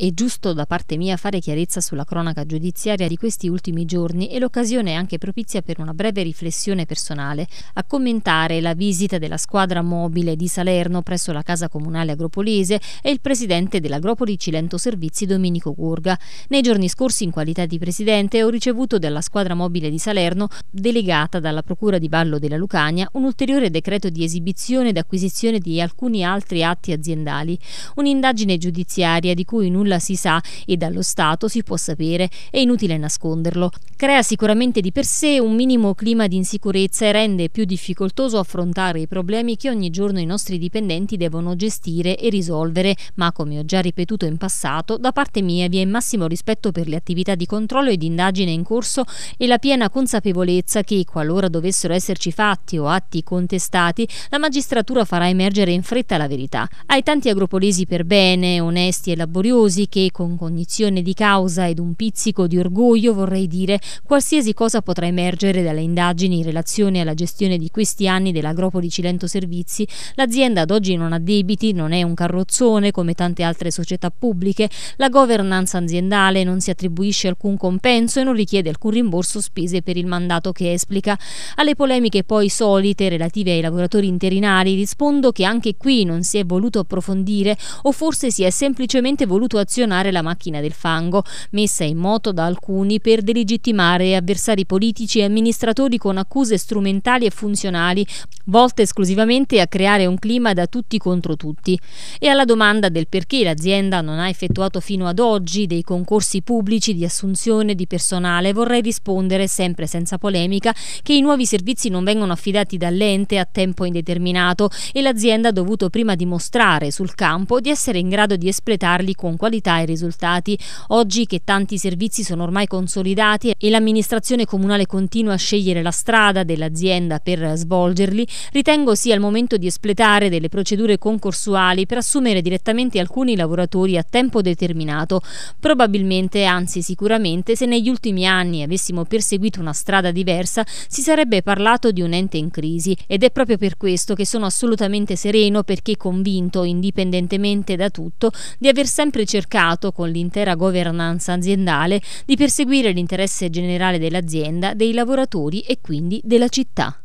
È giusto da parte mia fare chiarezza sulla cronaca giudiziaria di questi ultimi giorni e l'occasione è anche propizia per una breve riflessione personale. A commentare la visita della squadra mobile di Salerno presso la casa comunale agropolese è il presidente dell'Agropoli Cilento Servizi Domenico Curga. Nei giorni scorsi in qualità di presidente ho ricevuto dalla squadra mobile di Salerno, delegata dalla procura di Ballo della Lucania, un ulteriore decreto di esibizione ed acquisizione di alcuni altri atti aziendali. Un'indagine giudiziaria di cui nulla nulla si sa e dallo Stato si può sapere, è inutile nasconderlo. Crea sicuramente di per sé un minimo clima di insicurezza e rende più difficoltoso affrontare i problemi che ogni giorno i nostri dipendenti devono gestire e risolvere, ma come ho già ripetuto in passato, da parte mia vi è massimo rispetto per le attività di controllo e di indagine in corso e la piena consapevolezza che, qualora dovessero esserci fatti o atti contestati, la magistratura farà emergere in fretta la verità. Ai tanti agropolesi per bene, onesti e laboriosi, così che, con cognizione di causa ed un pizzico di orgoglio, vorrei dire, qualsiasi cosa potrà emergere dalle indagini in relazione alla gestione di questi anni dell'Agropoli Cilento Servizi, l'azienda ad oggi non ha debiti, non è un carrozzone come tante altre società pubbliche, la governance aziendale non si attribuisce alcun compenso e non richiede alcun rimborso spese per il mandato che esplica. Alle polemiche poi solite relative ai lavoratori interinali rispondo che anche qui non si è voluto approfondire o forse si è semplicemente voluto azionare la macchina del fango, messa in moto da alcuni per delegittimare avversari politici e amministratori con accuse strumentali e funzionali, volte esclusivamente a creare un clima da tutti contro tutti. E alla domanda del perché l'azienda non ha effettuato fino ad oggi dei concorsi pubblici di assunzione di personale, vorrei rispondere, sempre senza polemica, che i nuovi servizi non vengono affidati dall'ente a tempo indeterminato e l'azienda ha dovuto prima dimostrare sul campo di essere in grado di espletarli con qualità qualità e risultati. Oggi che tanti servizi sono ormai consolidati e l'amministrazione comunale continua a scegliere la strada dell'azienda per svolgerli, ritengo sia il momento di espletare delle procedure concorsuali per assumere direttamente alcuni lavoratori a tempo determinato. Probabilmente, anzi sicuramente, se negli ultimi anni avessimo perseguito una strada diversa, si sarebbe parlato di un ente in crisi ed è proprio per questo che sono assolutamente sereno perché convinto, indipendentemente da tutto, di aver sempre cercato cercato, con l'intera governanza aziendale, di perseguire l'interesse generale dell'azienda, dei lavoratori e quindi della città.